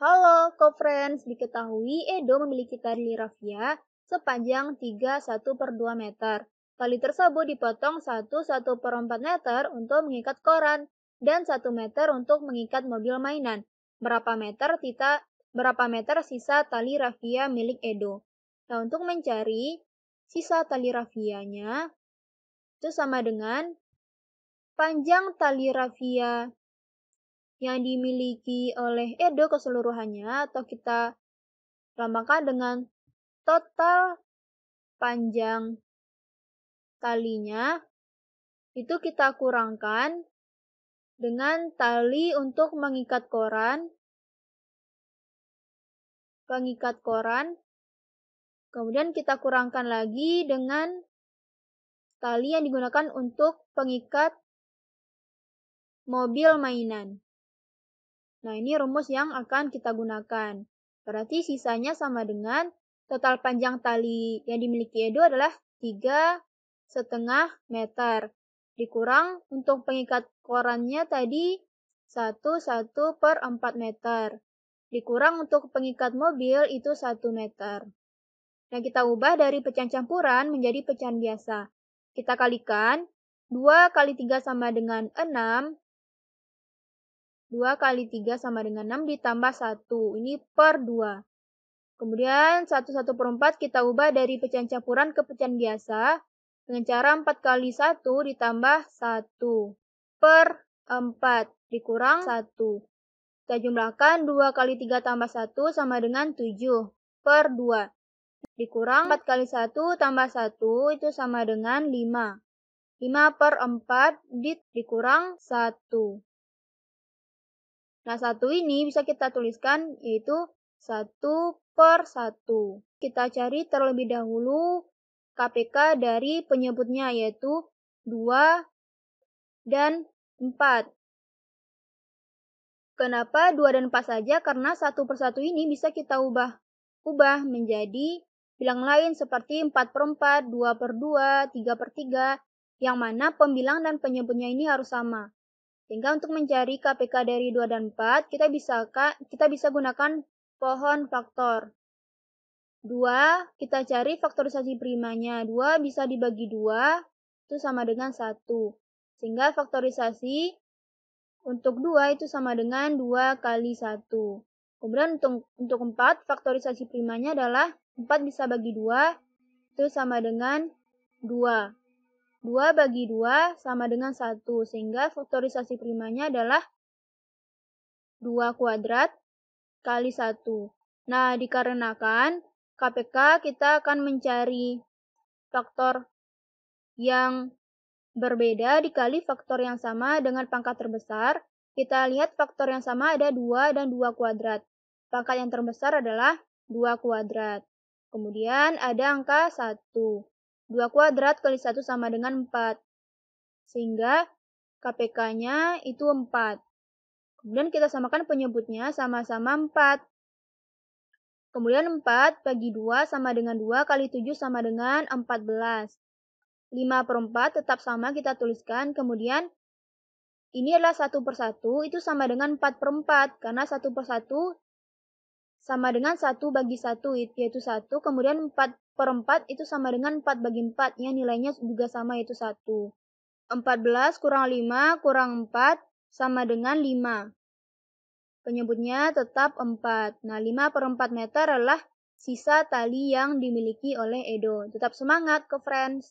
Halo, co-friends, diketahui Edo memiliki tali rafia sepanjang 31 per 2 meter. Tali tersebut dipotong 1 1 per 4 meter untuk mengikat koran dan 1 meter untuk mengikat mobil mainan. Berapa meter tita, berapa meter sisa tali rafia milik Edo? Nah, untuk mencari sisa tali rafianya, itu sama dengan panjang tali rafia yang dimiliki oleh Edo ya, keseluruhannya atau kita lambangkan dengan total panjang talinya itu kita kurangkan dengan tali untuk mengikat koran pengikat koran kemudian kita kurangkan lagi dengan tali yang digunakan untuk pengikat mobil mainan Nah, ini rumus yang akan kita gunakan. Berarti sisanya sama dengan total panjang tali yang dimiliki Edo adalah 3 setengah meter. Dikurang untuk pengikat korannya tadi 1 per 4 meter. Dikurang untuk pengikat mobil itu 1 meter. Nah, kita ubah dari pecahan campuran menjadi pecahan biasa. Kita kalikan 2 kali 3 sama dengan 6, 2 kali 3 sama dengan 6 ditambah 1. Ini per 2. Kemudian 1, 1 per 4 kita ubah dari pecahan campuran ke pecahan biasa. Dengan cara 4 kali 1 ditambah 1 per 4 dikurang 1. Kita jumlahkan 2 kali 3 tambah 1 sama dengan 7 per 2. Dikurang 4 kali 1 tambah 1 itu sama dengan 5. 5 per 4 dikurang 1. Nah, satu ini bisa kita tuliskan yaitu 1 per 1. Kita cari terlebih dahulu KPK dari penyebutnya yaitu 2 dan 4. Kenapa 2 dan 4 saja? Karena 1 per 1 ini bisa kita ubah ubah menjadi bilang lain seperti 4 per 4, 2 per 2, 3 per 3, yang mana pembilang dan penyebutnya ini harus sama. Sehingga untuk mencari KPK dari 2 dan 4, kita bisa, kita bisa gunakan pohon faktor. 2, kita cari faktorisasi primanya. 2 bisa dibagi 2, itu sama dengan 1. Sehingga faktorisasi untuk 2 itu sama dengan 2 kali 1. Kemudian untuk, untuk 4, faktorisasi primanya adalah 4 bisa bagi 2, itu sama dengan 2. 2 bagi 2 sama dengan 1, sehingga faktorisasi primanya adalah 2 kuadrat kali 1. Nah, dikarenakan KPK kita akan mencari faktor yang berbeda dikali faktor yang sama dengan pangkat terbesar. Kita lihat faktor yang sama ada 2 dan 2 kuadrat. Pangkat yang terbesar adalah 2 kuadrat. Kemudian ada angka 1. 2 kuadrat kali 1 sama dengan 4. Sehingga KPK-nya itu 4. Kemudian kita samakan penyebutnya sama-sama 4. Kemudian 4 bagi 2 sama dengan 2 kali 7 sama dengan 14. 5 per 4 tetap sama kita tuliskan. Kemudian ini adalah 1 per 1 itu sama dengan 4 per 4. Karena 1 per 1 sama dengan 1 bagi 1 yaitu 1, kemudian 4 per 4 itu sama dengan 4 bagi 4 yang nilainya juga sama yaitu 1. 14 kurang 5 kurang 4 sama dengan 5. Penyebutnya tetap 4. Nah, 5 per 4 meter adalah sisa tali yang dimiliki oleh Edo. Tetap semangat ke friends!